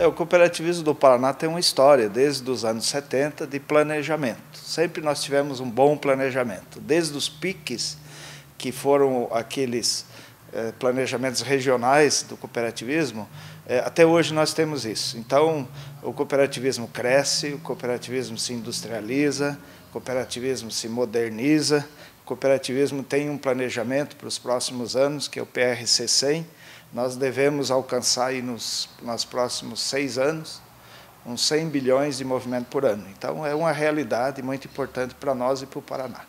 É, o cooperativismo do Paraná tem uma história, desde os anos 70, de planejamento. Sempre nós tivemos um bom planejamento, desde os piques, que foram aqueles é, planejamentos regionais do cooperativismo, é, até hoje nós temos isso. Então, o cooperativismo cresce, o cooperativismo se industrializa, o cooperativismo se moderniza, cooperativismo tem um planejamento para os próximos anos, que é o PRC 100. Nós devemos alcançar aí nos, nos próximos seis anos uns 100 bilhões de movimento por ano. Então, é uma realidade muito importante para nós e para o Paraná.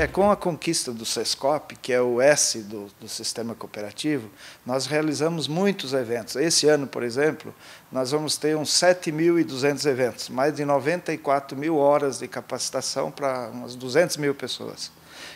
É, com a conquista do SESCOP, que é o S do, do sistema cooperativo, nós realizamos muitos eventos. Esse ano, por exemplo, nós vamos ter uns 7.200 eventos, mais de 94 mil horas de capacitação para umas 200 mil pessoas.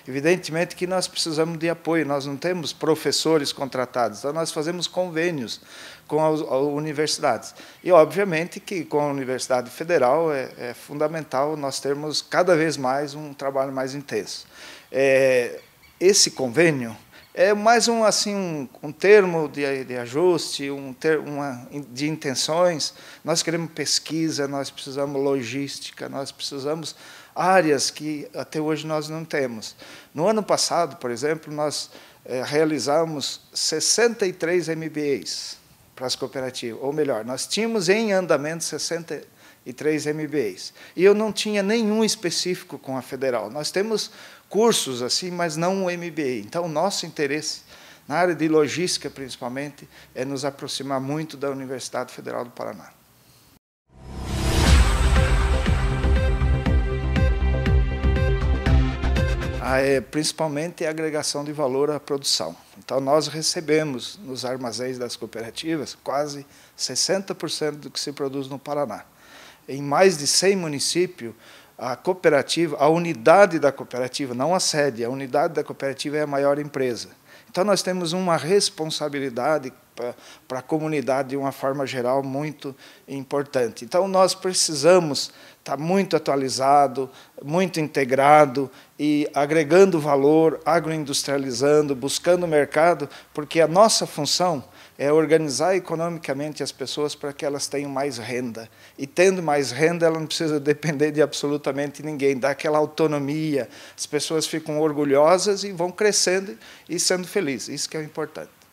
Evidentemente que nós precisamos de apoio, nós não temos professores contratados, então nós fazemos convênios com as universidades. E, obviamente, que com a Universidade Federal é, é fundamental nós termos cada vez mais um trabalho mais intenso. É, esse convênio é mais um assim um, um termo de, de, ajuste, um ter, uma, de intenções. Nós queremos pesquisa, nós precisamos logística, nós precisamos áreas que até hoje nós não temos. No ano passado, por exemplo, nós é, realizamos 63 MBAs para as cooperativas, ou melhor, nós tínhamos em andamento 60, e três MBAs. E eu não tinha nenhum específico com a federal. Nós temos cursos assim, mas não um MBA. Então, nosso interesse na área de logística, principalmente, é nos aproximar muito da Universidade Federal do Paraná. Ah, é principalmente a agregação de valor à produção. Então, nós recebemos nos armazéns das cooperativas quase 60% do que se produz no Paraná em mais de 100 municípios, a cooperativa, a unidade da cooperativa, não a sede, a unidade da cooperativa é a maior empresa. Então, nós temos uma responsabilidade para a comunidade de uma forma geral muito importante. Então, nós precisamos estar tá muito atualizado, muito integrado e agregando valor, agroindustrializando, buscando mercado, porque a nossa função é organizar economicamente as pessoas para que elas tenham mais renda. E tendo mais renda, ela não precisa depender de absolutamente ninguém, dá aquela autonomia. As pessoas ficam orgulhosas e vão crescendo e sendo felizes. Isso que é o importante.